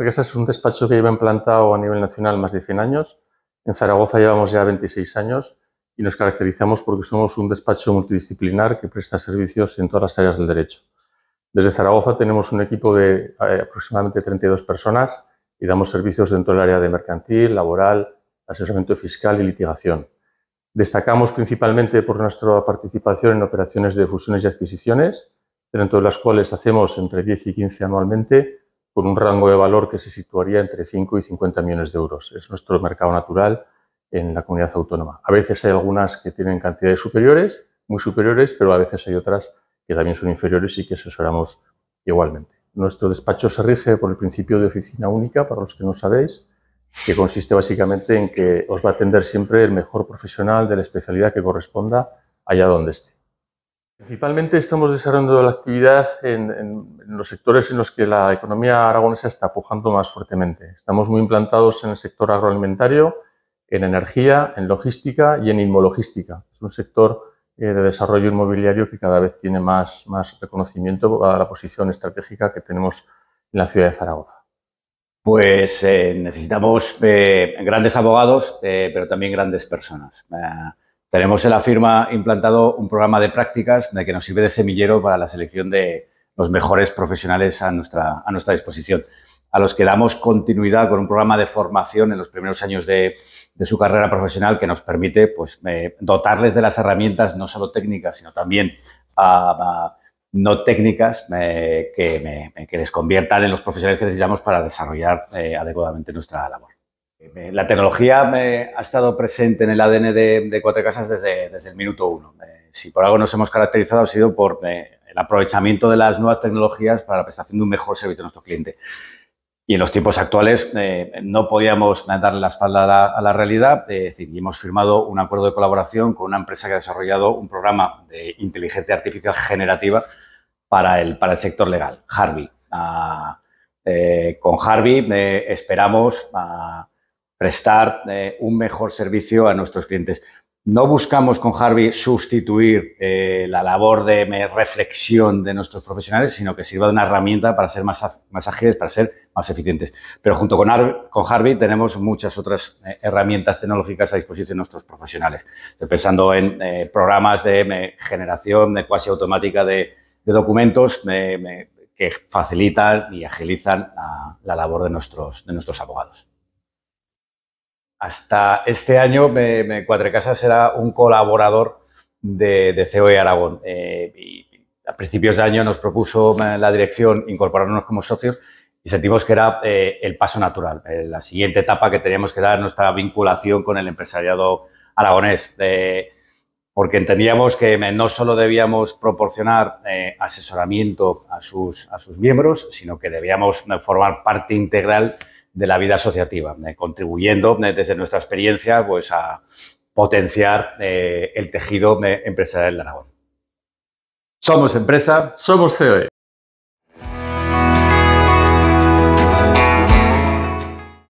este es un despacho que lleva implantado a nivel nacional más de 100 años. En Zaragoza llevamos ya 26 años y nos caracterizamos porque somos un despacho multidisciplinar que presta servicios en todas las áreas del derecho. Desde Zaragoza tenemos un equipo de eh, aproximadamente 32 personas y damos servicios dentro del área de mercantil, laboral, asesoramiento fiscal y litigación. Destacamos principalmente por nuestra participación en operaciones de fusiones y adquisiciones, dentro de las cuales hacemos entre 10 y 15 anualmente, con un rango de valor que se situaría entre 5 y 50 millones de euros. Es nuestro mercado natural en la comunidad autónoma. A veces hay algunas que tienen cantidades superiores, muy superiores, pero a veces hay otras que también son inferiores y que asesoramos igualmente. Nuestro despacho se rige por el principio de oficina única, para los que no sabéis, que consiste básicamente en que os va a atender siempre el mejor profesional de la especialidad que corresponda allá donde esté. Principalmente estamos desarrollando la actividad en, los sectores en los que la economía aragonesa está pujando más fuertemente. Estamos muy implantados en el sector agroalimentario, en energía, en logística y en inmologística. Es un sector eh, de desarrollo inmobiliario que cada vez tiene más, más reconocimiento a la posición estratégica que tenemos en la ciudad de Zaragoza. Pues eh, necesitamos eh, grandes abogados, pero también grandes personas. Ah, tenemos en la firma implantado un programa de prácticas que nos sirve de semillero para la selección de los mejores profesionales a nuestra, a nuestra disposición, a los que damos continuidad con un programa de formación en los primeros años de, su carrera profesional que nos permite pues, eh, dotarles de las herramientas no solo técnicas, sino también ah, ah, no técnicas eh, que, les conviertan en los profesionales que necesitamos para desarrollar eh, adecuadamente nuestra labor. Eh, la tecnología ha estado presente en el ADN de, Cuatro Casas desde, desde, el minuto uno. Eh, si por algo nos hemos caracterizado ha sido por eh, el aprovechamiento de las nuevas tecnologías para la prestación de un mejor servicio a nuestro cliente. Y en los tiempos actuales no podíamos darle la espalda a la, realidad. es hemos firmado un acuerdo de colaboración con una empresa que ha desarrollado un programa de inteligencia artificial generativa para el, para el sector legal, Harvey. Ah, con Harvey esperamos... Ah, prestar eh, un mejor servicio a nuestros clientes. No buscamos con Harvey sustituir eh, la labor de reflexión de nuestros profesionales, sino que sirva de una herramienta para ser más, más ágiles, para ser más eficientes. Pero junto con, con Harvey tenemos muchas otras eh, herramientas tecnológicas a disposición de nuestros profesionales. Estoy pensando en programas de generación de cuasi automática de, documentos que facilitan y agilizan la, la labor de nuestros, de nuestros abogados. Hasta este año, me, me Cuatrecasas era un colaborador de, de COE Aragón. Eh, y a principios de año nos propuso la dirección incorporarnos como socios y sentimos que era eh, el paso natural, eh, la siguiente etapa que teníamos que dar nuestra vinculación con el empresariado aragonés porque entendíamos que no solo debíamos proporcionar eh, asesoramiento a sus, a sus miembros, sino que debíamos eh, formar parte integral de la vida asociativa, eh, contribuyendo desde nuestra experiencia pues, a potenciar el tejido empresarial de Aragón. Somos empresa, somos COE.